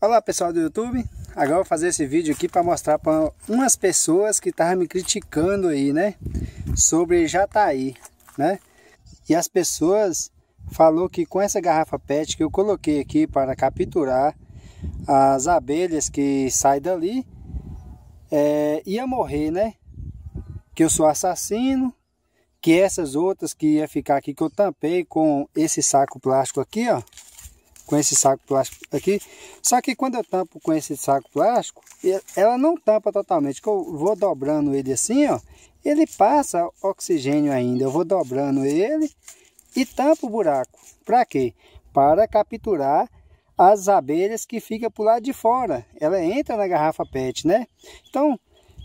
Olá pessoal do YouTube, agora eu vou fazer esse vídeo aqui para mostrar para umas pessoas que estavam me criticando aí, né? Sobre jataí, né? E as pessoas falou que com essa garrafa PET que eu coloquei aqui para capturar as abelhas que saem dali, é, ia morrer, né? Que eu sou assassino, que essas outras que ia ficar aqui que eu tampei com esse saco plástico aqui, ó com esse saco plástico aqui. Só que quando eu tampo com esse saco plástico, ela não tampa totalmente. Que eu vou dobrando ele assim, ó. Ele passa oxigênio ainda. Eu vou dobrando ele e tampo o buraco. Para quê? Para capturar as abelhas que fica por lado de fora. Ela entra na garrafa PET, né? Então,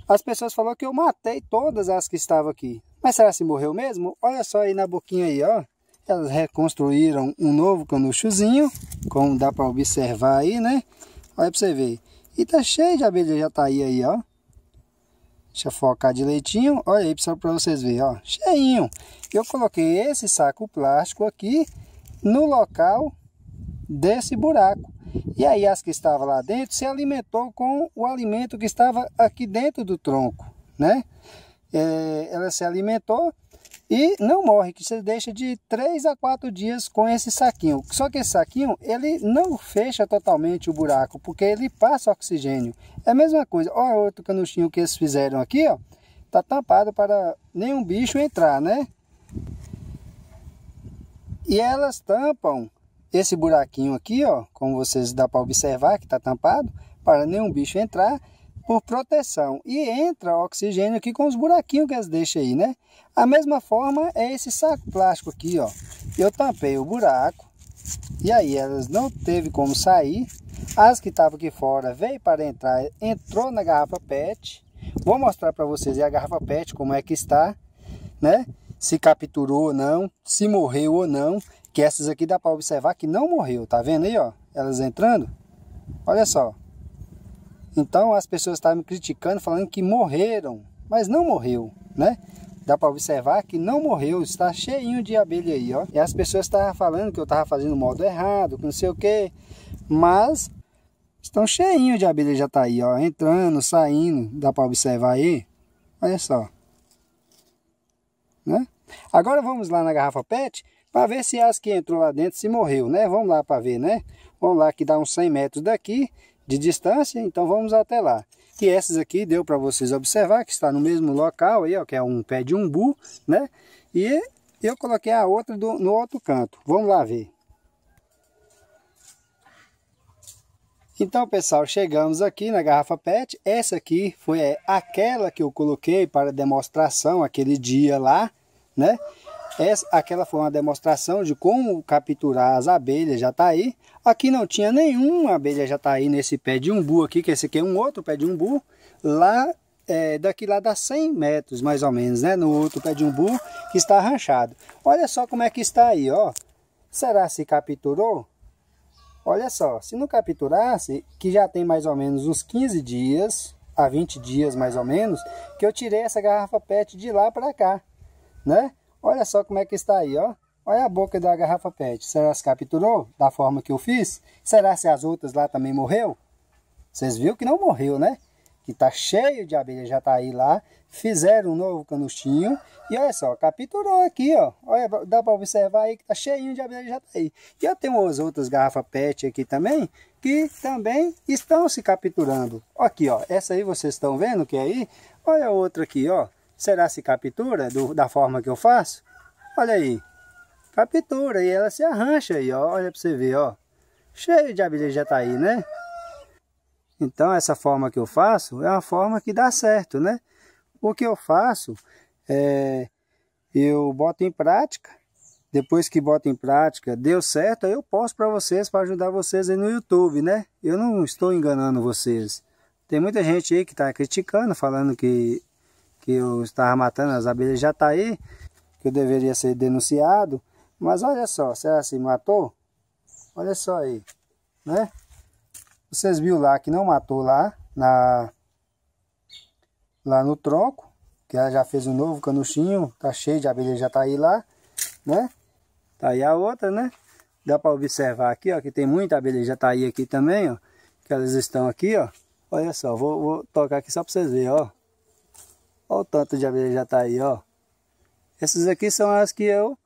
as pessoas falaram que eu matei todas as que estavam aqui. Mas será que se morreu mesmo? Olha só aí na boquinha aí, ó. Elas reconstruíram um novo canuchozinho, como dá para observar aí, né? Olha para você ver. E tá cheio de abelha já tá aí, ó. Deixa eu focar direitinho. Olha aí para vocês verem, ó. Cheinho. Eu coloquei esse saco plástico aqui no local desse buraco. E aí as que estavam lá dentro se alimentou com o alimento que estava aqui dentro do tronco, né? É, ela se alimentou e não morre, que você deixa de 3 a 4 dias com esse saquinho. Só que esse saquinho, ele não fecha totalmente o buraco, porque ele passa oxigênio. É a mesma coisa. Olha outro canuchinho que eles fizeram aqui, ó. Tá tampado para nenhum bicho entrar, né? E elas tampam esse buraquinho aqui, ó, como vocês dá para observar que tá tampado, para nenhum bicho entrar por proteção e entra oxigênio aqui com os buraquinhos que elas deixam aí, né? A mesma forma é esse saco plástico aqui, ó. Eu tampei o buraco e aí elas não teve como sair. As que estavam aqui fora veio para entrar, entrou na garrafa PET. Vou mostrar para vocês a garrafa PET como é que está, né? Se capturou ou não, se morreu ou não. Que essas aqui dá para observar que não morreu, tá vendo aí, ó? Elas entrando. Olha só. Então as pessoas estavam me criticando, falando que morreram, mas não morreu, né? Dá para observar que não morreu, está cheinho de abelha aí, ó. E as pessoas estavam falando que eu estava fazendo modo errado, que não sei o que, mas estão cheinho de abelha já tá aí, ó, entrando, saindo, dá para observar aí. Olha só. Né? Agora vamos lá na garrafa PET para ver se as que entrou lá dentro se morreu, né? Vamos lá para ver, né? Vamos lá que dá uns 100 metros daqui de distância, então vamos até lá. E essas aqui deu para vocês observar que está no mesmo local aí, ó, que é um pé de umbu, né? E eu coloquei a outra do, no outro canto. Vamos lá ver. Então, pessoal, chegamos aqui na garrafa PET. Essa aqui foi é, aquela que eu coloquei para demonstração aquele dia lá, né? Essa, aquela foi uma demonstração de como capturar as abelhas já tá aí. Aqui não tinha nenhuma abelha já tá aí nesse pé de umbu aqui, que esse aqui é um outro pé de umbu. Lá, é, daqui lá dá 100 metros mais ou menos, né? No outro pé de umbu que está arranchado. Olha só como é que está aí, ó. Será se capturou? Olha só, se não capturasse, que já tem mais ou menos uns 15 dias, a 20 dias mais ou menos, que eu tirei essa garrafa PET de lá para cá, né? Olha só como é que está aí, ó. Olha a boca da garrafa PET. Será que capturou da forma que eu fiz? Será se as outras lá também morreu? Vocês viram que não morreu, né? Que tá cheio de abelha, já tá aí lá. Fizeram um novo canustinho. E olha só, capturou aqui, ó. Olha, dá para observar aí que tá cheio de abelha, já tá aí. E eu tenho as outras garrafas PET aqui também, que também estão se capturando. Aqui, ó. Essa aí vocês estão vendo que é aí? Olha a outra aqui, ó. Será se captura do, da forma que eu faço? Olha aí. Captura e ela se arrancha aí, ó. Olha para você ver, ó. Cheio de abelha já tá aí, né? Então essa forma que eu faço é uma forma que dá certo, né? O que eu faço é eu boto em prática. Depois que boto em prática, deu certo, aí eu posto para vocês para ajudar vocês aí no YouTube, né? Eu não estou enganando vocês. Tem muita gente aí que está criticando, falando que que eu estava matando as abelhas já está aí, que eu deveria ser denunciado. Mas olha só, será se matou? Olha só aí, né? Vocês viram lá que não matou lá, na, lá no tronco, que ela já fez um novo canuchinho, tá cheio de abelha, já tá aí lá, né? Tá aí a outra, né? Dá para observar aqui, ó, que tem muita abelha, já tá aí aqui também, ó, que elas estão aqui, ó. Olha só, vou, vou tocar aqui só para vocês verem, ó. Olha o tanto de abelha já tá aí, ó. Essas aqui são as que eu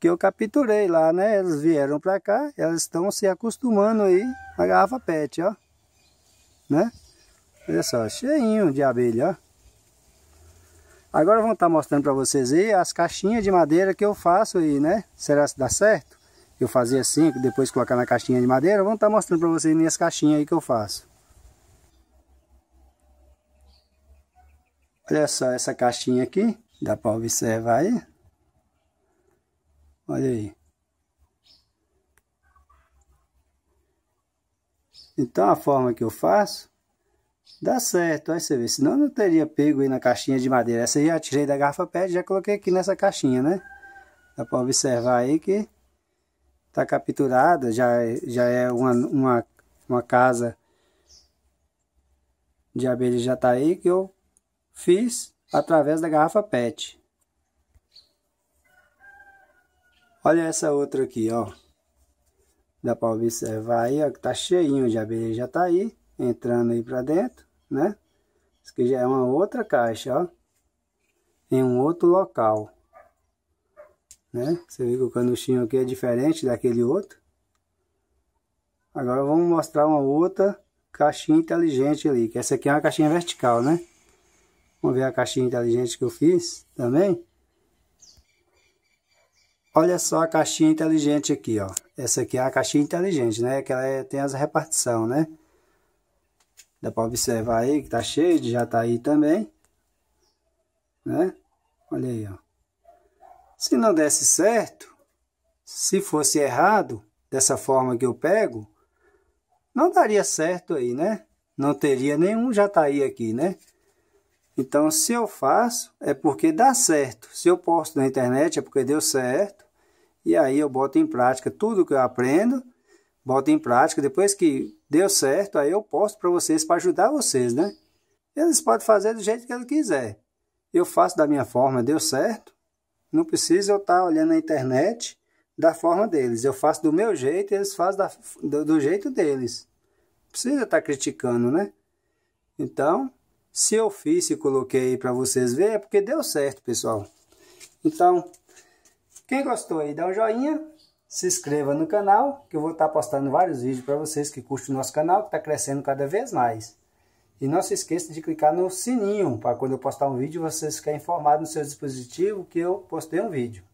que eu capturei lá, né? Elas vieram para cá, elas estão se acostumando aí na garrafa PET, ó. Né? Olha só, cheinho de abelha, ó. Agora vamos estar tá mostrando para vocês aí as caixinhas de madeira que eu faço aí, né? Será que dá certo? Eu fazia assim, depois colocar na caixinha de madeira. Vamos estar tá mostrando para vocês minhas caixinhas aí que eu faço. Olha só essa caixinha aqui, dá para observar aí. Olha aí. Então a forma que eu faço dá certo, aí você vê, senão eu não teria pego aí na caixinha de madeira. Essa aí eu tirei da garrafa PET já coloquei aqui nessa caixinha, né? Dá para observar aí que tá capturada, já, já é uma, uma, uma casa de abelha já tá aí que eu Fiz através da garrafa PET. Olha essa outra aqui, ó. Dá para observar aí, ó, que tá cheinho de abelha, já tá aí, entrando aí para dentro, né? Isso aqui já é uma outra caixa, ó. Em um outro local. Né? Você vê que o canuchinho aqui é diferente daquele outro. Agora vamos mostrar uma outra caixinha inteligente ali, que essa aqui é uma caixinha vertical, né? Vamos ver a caixinha inteligente que eu fiz também. Olha só a caixinha inteligente aqui, ó. Essa aqui é a caixinha inteligente, né? Que ela é, tem as repartição, né? Dá pra observar aí que tá cheio, de, já tá aí também. Né? Olha aí, ó. Se não desse certo, se fosse errado, dessa forma que eu pego, não daria certo aí, né? Não teria nenhum tá aí aqui, né? Então, se eu faço, é porque dá certo. Se eu posto na internet, é porque deu certo. E aí eu boto em prática tudo que eu aprendo, boto em prática. Depois que deu certo, aí eu posto para vocês, para ajudar vocês, né? Eles podem fazer do jeito que eles quiser. Eu faço da minha forma, deu certo. Não precisa eu estar tá olhando na internet da forma deles. Eu faço do meu jeito, eles fazem da, do, do jeito deles. Não precisa estar tá criticando, né? Então, se eu fiz e coloquei para vocês verem, é porque deu certo, pessoal. Então, quem gostou aí, dá um joinha, se inscreva no canal, que eu vou estar tá postando vários vídeos para vocês que curtem o nosso canal, que está crescendo cada vez mais. E não se esqueça de clicar no sininho, para quando eu postar um vídeo, vocês ficarem informados no seu dispositivo que eu postei um vídeo.